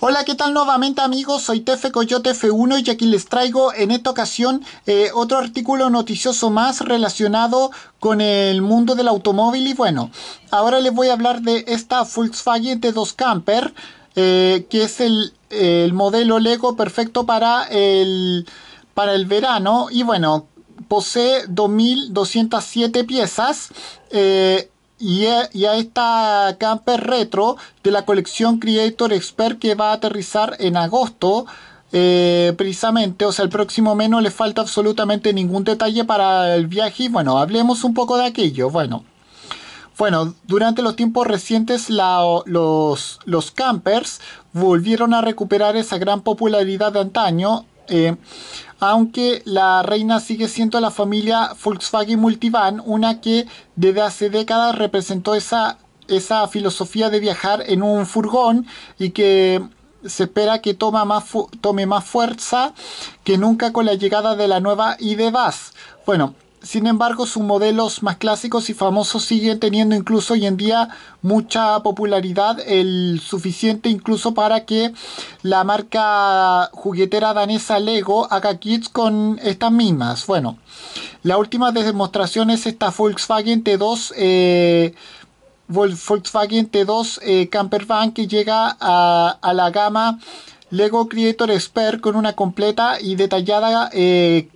Hola, ¿qué tal nuevamente amigos? Soy Tefe Coyote F1 y aquí les traigo en esta ocasión eh, otro artículo noticioso más relacionado con el mundo del automóvil y bueno, ahora les voy a hablar de esta Volkswagen T2 Camper eh, que es el, modelo Lego perfecto para el, para el verano y bueno, posee 2207 piezas. Eh, y a, esta camper retro de la colección Creator Expert que va a aterrizar en agosto. Eh, precisamente, o sea, el próximo mes no le falta absolutamente ningún detalle para el viaje. bueno, hablemos un poco de aquello. Bueno, bueno, durante los tiempos recientes los, los campers volvieron a recuperar esa gran popularidad de antaño eh, aunque la reina sigue siendo la familia Volkswagen Multivan, una que desde hace décadas representó esa, esa filosofía de viajar en un furgón y que se espera que más tome más fuerza que nunca con la llegada de la nueva ID Bueno, sin embargo, sus modelos más clásicos y famosos siguen teniendo incluso hoy en día mucha popularidad, el suficiente incluso para que la marca juguetera danesa Lego haga kits con estas mismas. Bueno, la última de demostración es esta Volkswagen T2. Eh, Volkswagen T2 eh, Camper Van que llega a, la gama Lego Creator Expert con una completa y detallada eh,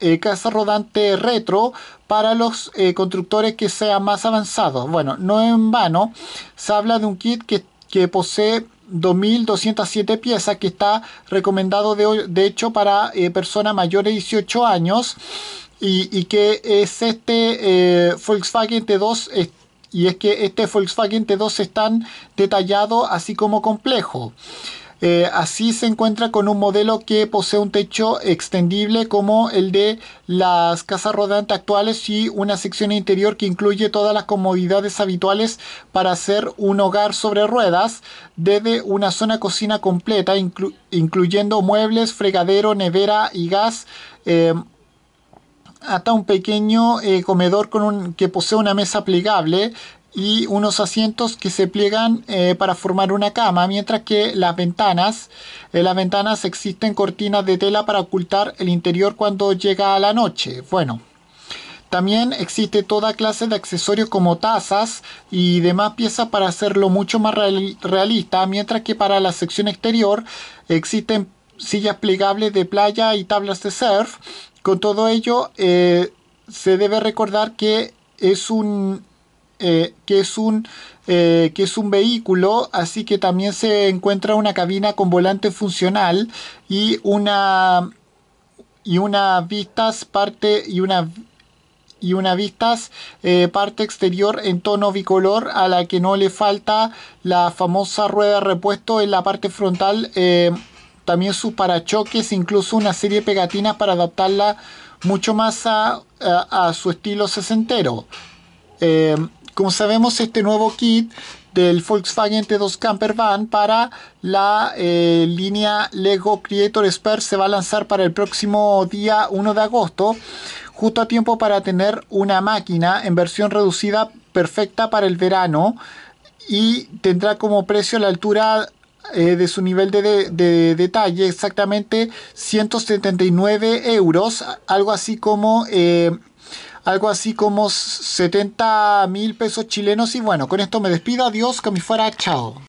eh, casa rodante retro para los eh, constructores que sean más avanzados. Bueno, no en vano, se habla de un kit que, que posee 2.207 piezas que está recomendado de, de hecho para eh, personas mayores de 18 años y, y que es este Volkswagen T2 y es que este Volkswagen T2 es tan detallado así como complejo. Eh, así se encuentra con un modelo que posee un techo extendible como el de las casas rodantes actuales y una sección interior que incluye todas las comodidades habituales para hacer un hogar sobre ruedas, desde una zona cocina completa, incluyendo muebles, fregadero, nevera y gas. Eh, hasta un pequeño eh, comedor con que posee una mesa plegable y unos asientos que se pliegan eh, para formar una cama, mientras que las ventanas, En eh, las ventanas existen cortinas de tela para ocultar el interior cuando llega la noche. Bueno, también existe toda clase de accesorios como tazas y demás piezas para hacerlo mucho más realista, mientras que para la sección exterior existen sillas plegables de playa y tablas de surf. Con todo ello, eh, se debe recordar que es un eh, que, es un, eh, que es un vehículo, así que también se encuentra una cabina con volante funcional y una y unas vistas parte y una y vistas eh, parte exterior en tono bicolor a la que no le falta la famosa rueda repuesto en la parte frontal también sus parachoques incluso una serie de pegatinas para adaptarla mucho más a, a, su estilo sesentero eh, como sabemos, este nuevo kit del Volkswagen T2 Camper Van para la eh, línea Lego Creator Expert se va a lanzar para el próximo día 1 de agosto, justo a tiempo para tener una máquina en versión reducida perfecta para el verano y tendrá como precio la altura eh, de su nivel de, detalle exactamente 179 euros, algo así como... Eh, algo así como 70 mil pesos chilenos. Y bueno, con esto me despido. Adiós, que me fuera. Chao.